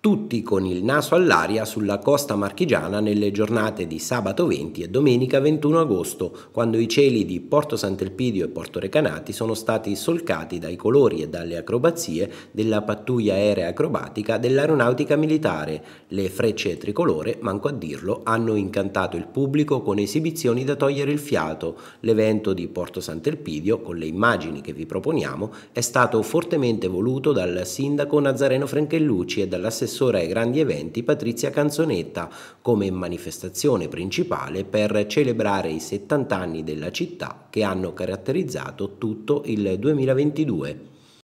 tutti con il naso all'aria sulla costa marchigiana nelle giornate di sabato 20 e domenica 21 agosto, quando i cieli di Porto Sant'Elpidio e Porto Recanati sono stati solcati dai colori e dalle acrobazie della pattuglia aerea acrobatica dell'aeronautica militare. Le frecce tricolore, manco a dirlo, hanno incantato il pubblico con esibizioni da togliere il fiato. L'evento di Porto Sant'Elpidio, con le immagini che vi proponiamo, è stato fortemente voluto dal sindaco Nazareno Franchellucci e dall'assessore assessora ai grandi eventi Patrizia Canzonetta come manifestazione principale per celebrare i 70 anni della città che hanno caratterizzato tutto il 2022.